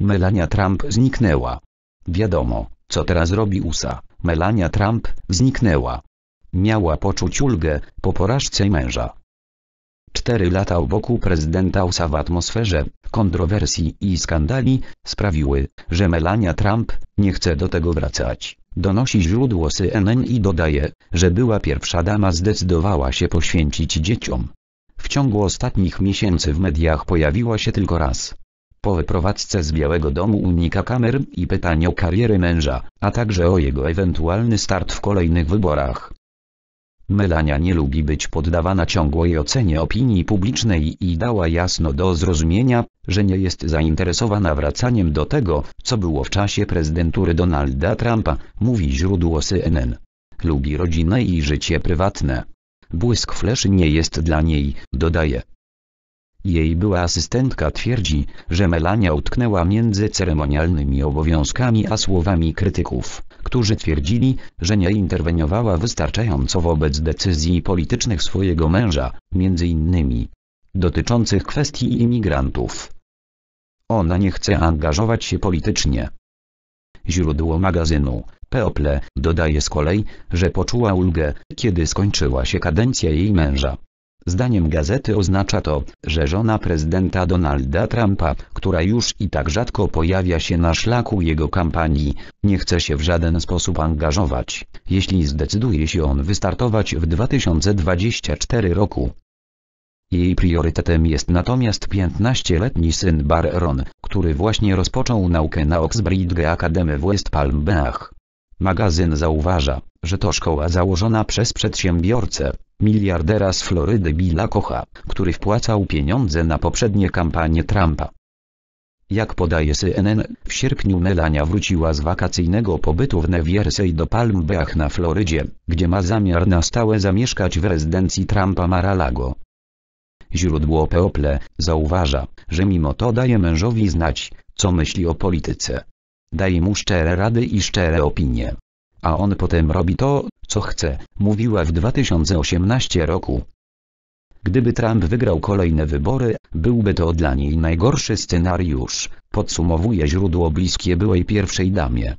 Melania Trump zniknęła. Wiadomo, co teraz robi USA. Melania Trump zniknęła. Miała poczuć ulgę po porażce męża. Cztery lata u boku prezydenta USA w atmosferze kontrowersji i skandali sprawiły, że Melania Trump nie chce do tego wracać. Donosi źródło CNN i dodaje, że była pierwsza dama zdecydowała się poświęcić dzieciom. W ciągu ostatnich miesięcy w mediach pojawiła się tylko raz. Po wyprowadzce z Białego Domu unika kamer i pytań o karierę męża, a także o jego ewentualny start w kolejnych wyborach. Melania nie lubi być poddawana ciągłej ocenie opinii publicznej i dała jasno do zrozumienia, że nie jest zainteresowana wracaniem do tego, co było w czasie prezydentury Donalda Trumpa, mówi źródło CNN. Lubi rodzinę i życie prywatne. Błysk fleszy nie jest dla niej, dodaje. Jej była asystentka twierdzi, że Melania utknęła między ceremonialnymi obowiązkami a słowami krytyków, którzy twierdzili, że nie interweniowała wystarczająco wobec decyzji politycznych swojego męża, między innymi dotyczących kwestii imigrantów. Ona nie chce angażować się politycznie. Źródło magazynu, People, dodaje z kolei, że poczuła ulgę, kiedy skończyła się kadencja jej męża. Zdaniem gazety oznacza to, że żona prezydenta Donalda Trumpa, która już i tak rzadko pojawia się na szlaku jego kampanii, nie chce się w żaden sposób angażować, jeśli zdecyduje się on wystartować w 2024 roku. Jej priorytetem jest natomiast 15-letni syn Barron, który właśnie rozpoczął naukę na Oxbridge Academy w West Palm Beach. Magazyn zauważa, że to szkoła założona przez przedsiębiorcę, miliardera z Florydy Billa Kocha, który wpłacał pieniądze na poprzednie kampanie Trumpa. Jak podaje CNN, w sierpniu Melania wróciła z wakacyjnego pobytu w Neviersey do Palm Beach na Florydzie, gdzie ma zamiar na stałe zamieszkać w rezydencji Trumpa Maralago. Źródło People zauważa, że mimo to daje mężowi znać, co myśli o polityce. Daje mu szczere rady i szczere opinie a on potem robi to, co chce, mówiła w 2018 roku. Gdyby Trump wygrał kolejne wybory, byłby to dla niej najgorszy scenariusz, podsumowuje źródło bliskie byłej pierwszej damie.